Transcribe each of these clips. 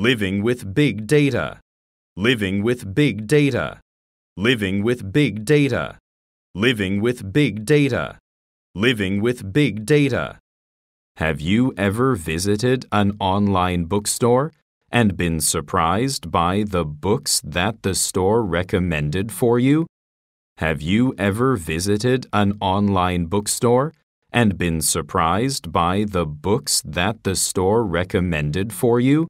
Living with big data. Living with big data. Living with big data. Living with big data. Living with big data. Have you ever visited an online bookstore and been surprised by the books that the store recommended for you? Have you ever visited an online bookstore and been surprised by the books that the store recommended for you?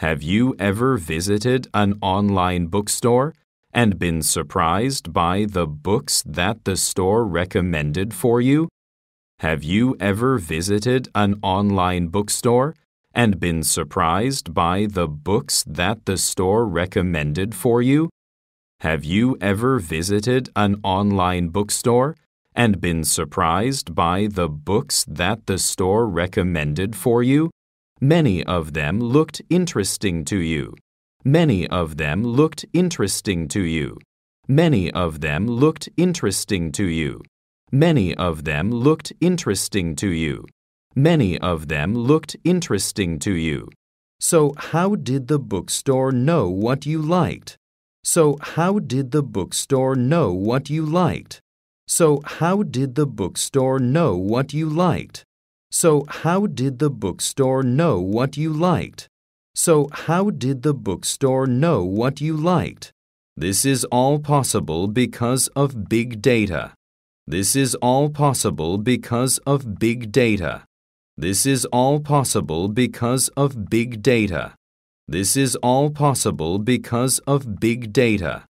Have you ever visited an online bookstore and been surprised by the books that the store recommended for you? Have you ever visited an online bookstore and been surprised by the books that the store recommended for you? Have you ever visited an online bookstore and been surprised by the books that the store recommended for you? Many of them looked interesting to you. Many of them looked interesting to you. Many of them looked interesting to you. Many of them looked interesting to you. Many of them looked interesting to you. So, how did the bookstore know what you liked? So, how did the bookstore know what you liked? So, how did the bookstore know what you liked? So how did the bookstore know what you liked? So how did the bookstore know what you liked? This is all possible because of big data. This is all possible because of big data. This is all possible because of big data. This is all possible because of big data.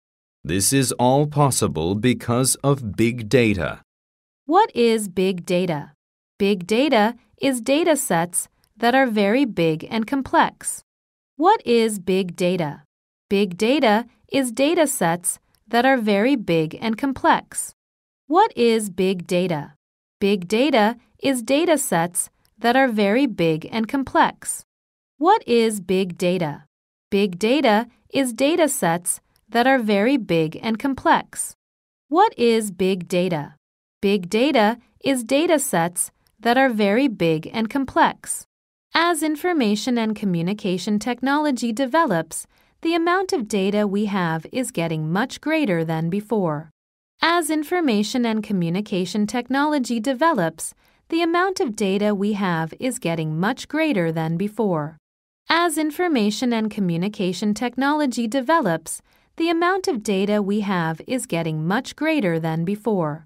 This is all possible because of big data. What is big data? Big data is data sets that are very big and complex. What is big data? Big data is data sets that are very big and complex. What is big data? Big data is data sets that are very big and complex. What is big data? Big data is data sets that are very big and complex. What is big data? Big data is data sets that are very big and complex. As information and communication technology develops, the amount of data we have is getting much greater than before. As information and communication technology develops, the amount of data we have is getting much greater than before. As information and communication technology develops, the amount of data we have is getting much greater than before.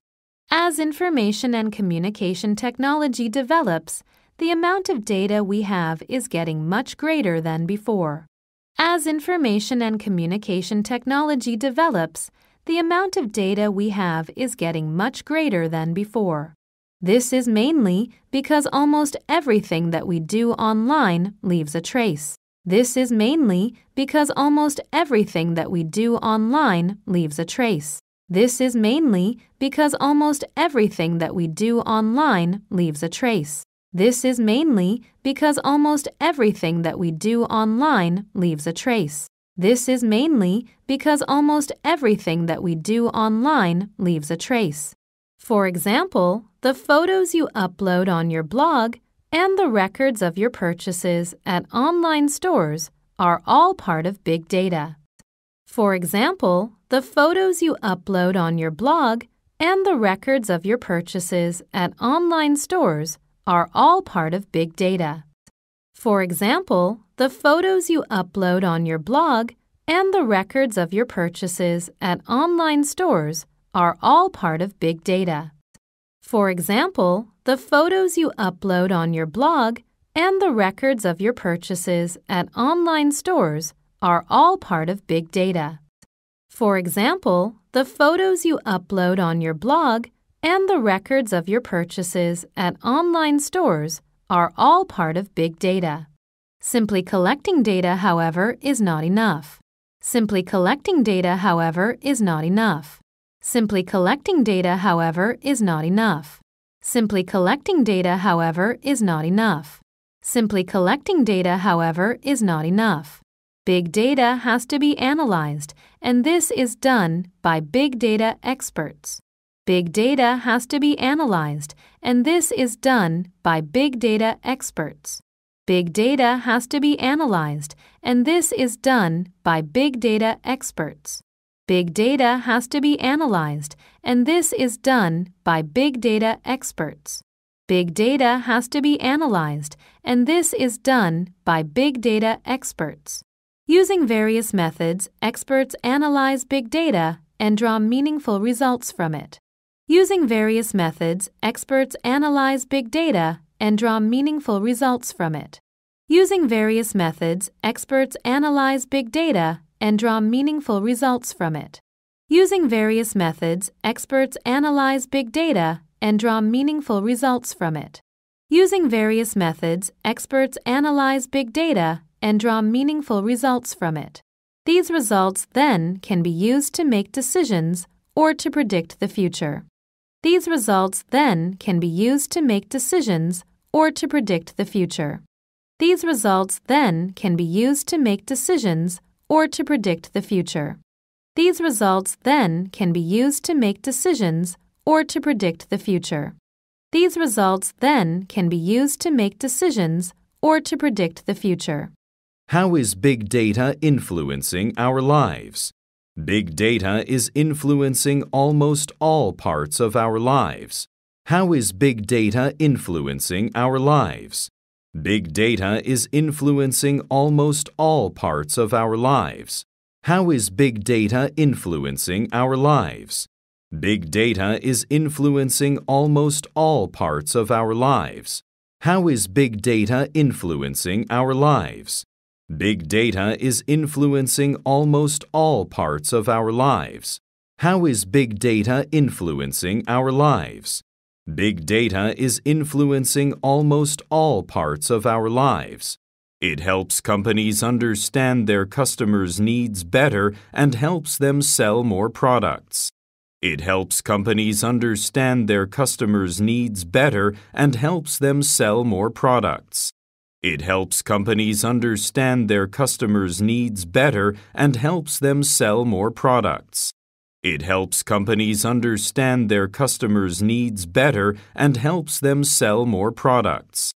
As information and communication technology develops, the amount of data we have is getting much greater than before. As information and communication technology develops, the amount of data we have is getting much greater than before. This is mainly because almost everything that we do online leaves a trace. This is mainly because almost everything that we do online leaves a trace. This is mainly because almost everything that we do online leaves a trace. This is mainly because almost everything that we do online leaves a trace. This is mainly because almost everything that we do online leaves a trace. For example, the photos you upload on your blog and the records of your purchases at online stores are all part of big data. For example, the photos you upload on your blog, and the records of your purchases at online stores are all part of big data. For example, the photos you upload on your blog and the records of your purchases at online stores are all part of big data. For example, the photos you upload on your blog and the records of your purchases at online stores are all part of big data. For example, the photos you upload on your blog and the records of your purchases at online stores are all part of big data. Simply collecting data, however, is not enough. Simply collecting data, however, is not enough. Simply collecting data, however, is not enough. Simply collecting data, however, is not enough. Simply collecting data, however, is not enough. Big data has to be analyzed and this is done by big data experts. Big data has to be analyzed, and this is done by big data experts. Big data has to be analyzed, and this is done by big data experts. Big data has to be analyzed, and this is done by big data experts. Big data has to be analyzed, and this is done by big data experts. Using various methods, experts analyze big data and draw meaningful results from it. Using various methods, experts analyze big data and draw meaningful results from it. Using various methods, experts analyze big data and draw meaningful results from it. Using various methods, experts analyze big data and draw meaningful results from it. Using various methods, experts analyze big data and draw meaningful results from it. These results then can be used to make decisions or to predict the future. These results then can be used to make decisions or to predict the future. These results then can be used to make decisions or to predict the future. These results then can be used to make decisions or to predict the future. These results then can be used to make decisions or to predict the future. How is big data influencing our lives? Big data is influencing almost all parts of our lives. How is big data influencing our lives? Big data is influencing almost all parts of our lives. How is big data influencing our lives? Big data is influencing almost all parts of our lives. How is big data influencing our lives? Big data is influencing almost all parts of our lives. How is big data influencing our lives? Big data is influencing almost all parts of our lives. It helps companies understand their customers' needs better and helps them sell more products. It helps companies understand their customers' needs better and helps them sell more products. It helps companies understand their customers' needs better and helps them sell more products. It helps companies understand their customers' needs better and helps them sell more products.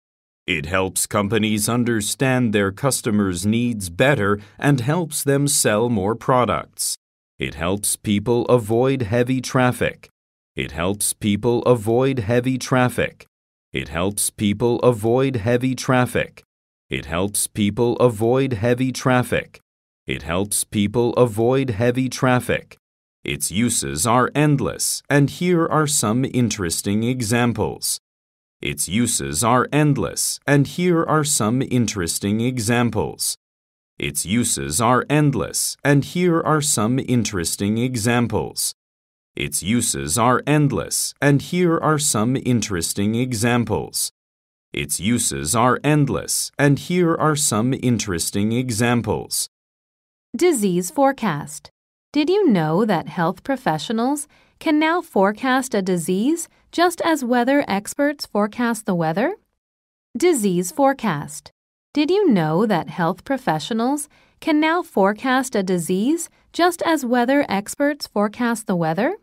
It helps companies understand their customers' needs better and helps them sell more products. It helps people avoid heavy traffic. It helps people avoid heavy traffic. It helps people avoid heavy traffic. It helps people avoid heavy traffic. It helps people avoid heavy traffic. Its uses are endless, and here are some interesting examples. Its uses are endless, and here are some interesting examples. Its uses are endless, and here are some interesting examples. Its uses are endless, and here are some interesting examples. Its uses are endless, and here are some interesting examples. Disease forecast. Did you know that health professionals can now forecast a disease just as weather experts forecast the weather? Disease forecast. Did you know that health professionals can now forecast a disease just as weather experts forecast the weather?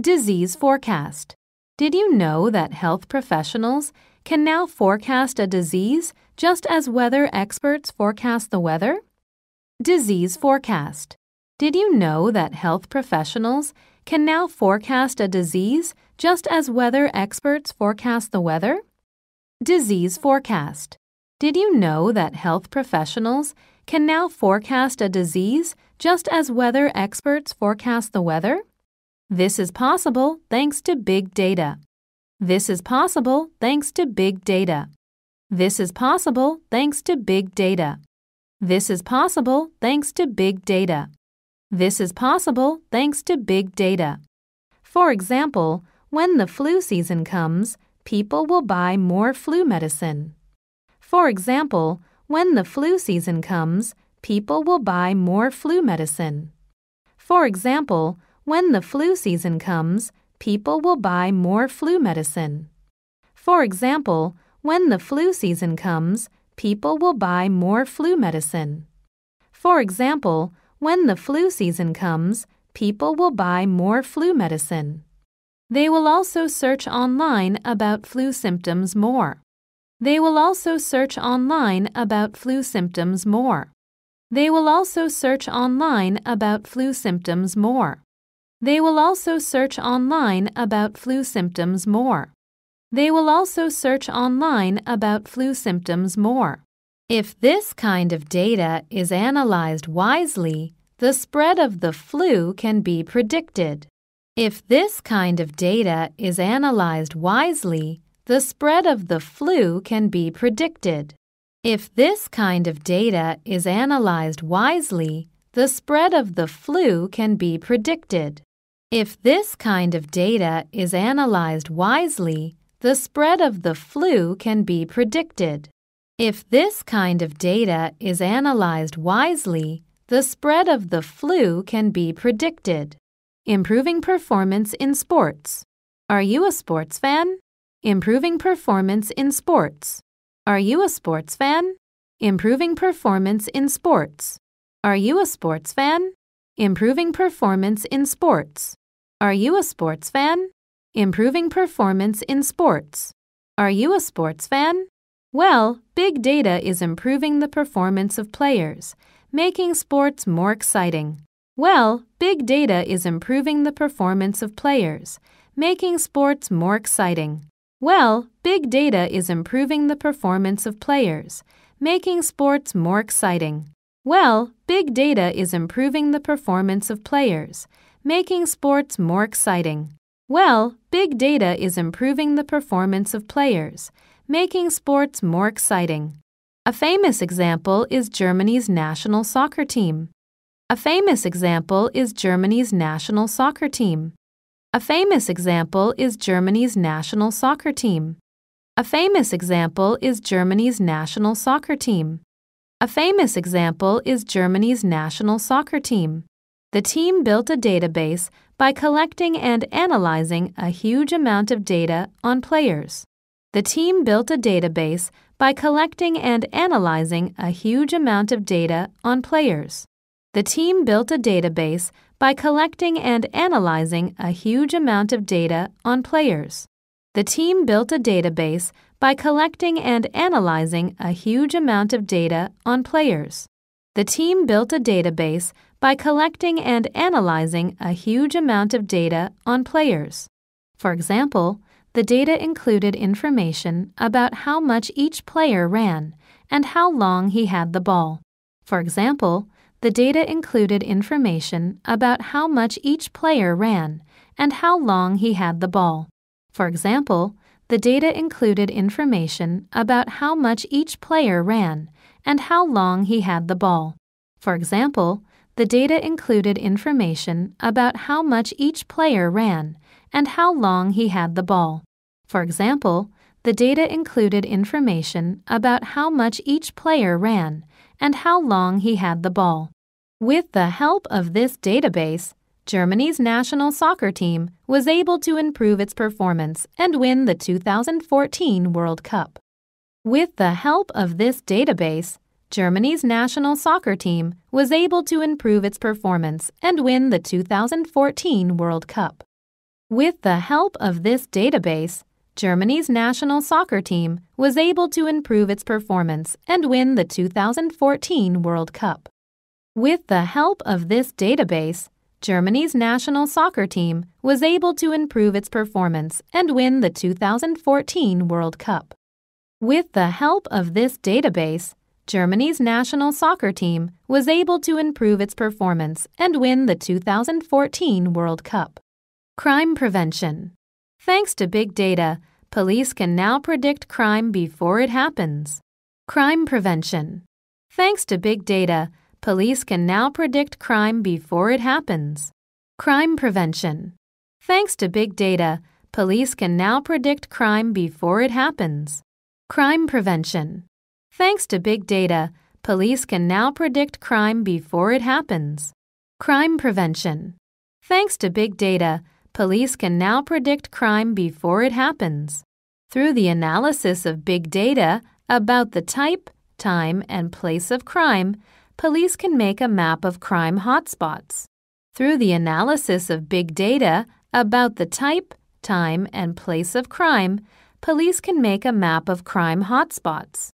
Disease forecast. Did you know that health professionals can now forecast a disease just as weather experts forecast the weather? Disease forecast. Did you know that health professionals can now forecast a disease just as weather experts forecast the weather? Disease forecast. Did you know that health professionals can now forecast a disease just as weather experts forecast the weather? This is possible thanks to big data. This is possible thanks to big data. This is possible thanks to big data. This is possible thanks to big data. This is possible thanks to big data. For example, when the flu season comes, people will buy more flu medicine. For example, when the flu season comes, people will buy more flu medicine. For example, when the flu season comes, people will buy more flu medicine. For example, when the flu season comes, people will buy more flu medicine. For example, when the flu season comes, people will buy more flu medicine. They will also search online about flu symptoms more. They will also search online about flu symptoms more. They will also search online about flu symptoms more. They will also search online about flu symptoms more. They will also search online about flu symptoms more. If this kind of data is analyzed wisely, the spread of the flu can be predicted. If this kind of data is analyzed wisely, the spread of the flu can be predicted. If this kind of data is analyzed wisely, the spread of the flu can be predicted. If this kind of data is analyzed wisely, the spread of the flu can be predicted. If this kind of data is analyzed wisely, the spread of the flu can be predicted. Improving performance in sports. Are you a sports fan? Improving performance in sports. Are you a sports fan? Improving performance in sports. Are you a sports fan? Improving performance in sports. Are you a sports fan? Improving performance in sports. Are you a sports fan? Well, big data is improving the performance of players, making sports more exciting. Well, big data is improving the performance of players, making sports more exciting. Well, big data is improving the performance of players, making sports more exciting. Well, big data is improving the performance of players, making sports more exciting. Well, big data is improving the performance of players, making sports more exciting. A famous example is Germany's national soccer team. A famous example is Germany's national soccer team. A famous example is Germany's national soccer team. A famous example is Germany's national soccer team. A famous example is Germany's national soccer team. The team built a database by collecting and analyzing a huge amount of data on players. The team built a database by collecting and analyzing a huge amount of data on players. The team built a database by collecting and analyzing a huge amount of data on players. The team built a database by collecting and analyzing a huge amount of data on players. The team built a database by collecting and analyzing a huge amount of data on players. For example, the data included information about how much each player ran and how long he had the ball. For example, the data included information about how much each player ran and how long he had the ball. For example, the data included information about how much each player ran and how long he had the ball. For example, the data included information about how much each player ran and how long he had the ball. For example, the data included information about how much each player ran and how long he had the ball. With the help of this database, Germany's national soccer team was able to improve its performance and win the 2014 World Cup. With the help of this database, Germany's national soccer team was able to improve its performance and win the 2014 World Cup. With the help of this database, Germany's national soccer team was able to improve its performance and win the 2014 World Cup. With the help of this database, Germany's national soccer team was able to improve its performance and win the 2014 World Cup. With the help of this database, Germany's national soccer team was able to improve its performance and win the 2014 World Cup. Crime Prevention Thanks to big data, police can now predict crime before it happens. Crime Prevention Thanks to big data, Police can now predict crime before it happens. Crime prevention. Thanks to big data, police can now predict crime before it happens. Crime prevention. Thanks to big data, police can now predict crime before it happens. Crime prevention. Thanks to big data, police can now predict crime before it happens. Through the analysis of big data about the type, time, and place of crime, police can make a map of crime hotspots. Through the analysis of big data about the type, time, and place of crime, police can make a map of crime hotspots.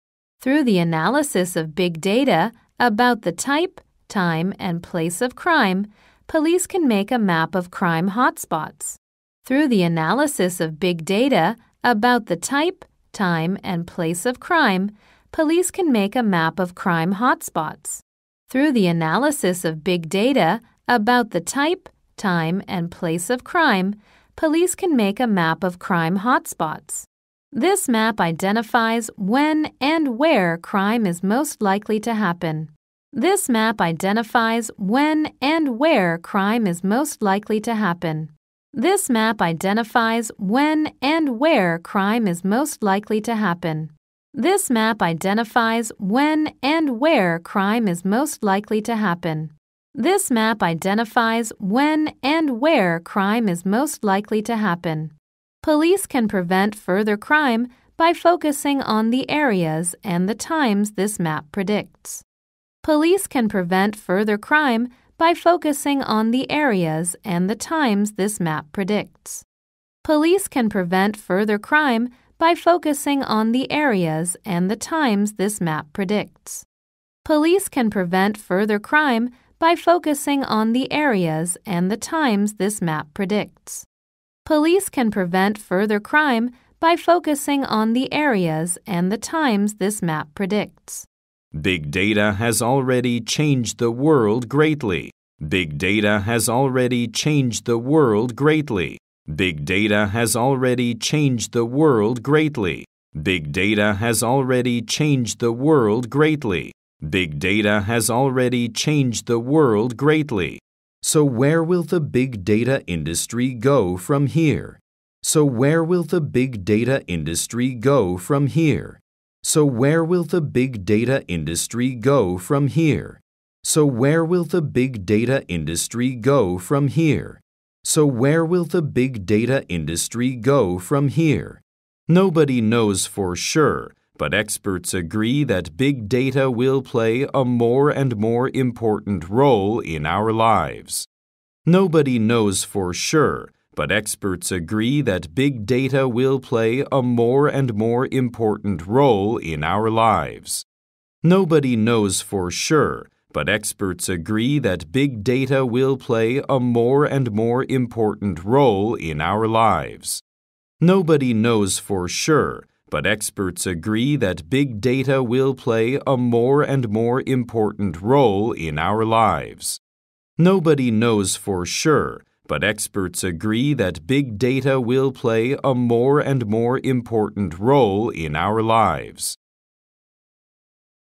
Through the analysis of big data about the type, time, and place of crime, police can make a map of crime hotspots. Through the analysis of big data about the type, time, and place of crime, police can make a map of crime hotspots through the analysis of big data about the type, time, and place of crime, police can make a map of crime hotspots. This map identifies when and where crime is most likely to happen. This map identifies when and where crime is most likely to happen. This map identifies when and where crime is most likely to happen. This map identifies when and where crime is most likely to happen. This map identifies when and where crime is most likely to happen. Police can prevent further crime by focusing on the areas and the times this map predicts. Police can prevent further crime by focusing on the areas and the times this map predicts. Police can prevent further crime by focusing on the areas and the times this map predicts. Police can prevent further crime by focusing on the areas and the times this map predicts. Police can prevent further crime by focusing on the areas and the times this map predicts. Big data has already changed the world greatly. Big data has already changed the world greatly. Big data has already changed the world greatly. Big data has already changed the world greatly. Big data has already changed the world greatly. So where will the big data industry go from here? So where will the big data industry go from here? So where will the big data industry go from here? So where will the big data industry go from here? So, where will the big data industry go from here? Nobody knows for sure, but experts agree that big data will play a more and more important role in our lives. Nobody knows for sure, but experts agree that big data will play a more and more important role in our lives. Nobody knows for sure, but experts agree that big data will play a more and more important role in our lives. Nobody knows for sure, but experts agree that big data will play a more and more important role in our lives. Nobody knows for sure, but experts agree that big data will play a more and more important role in our lives.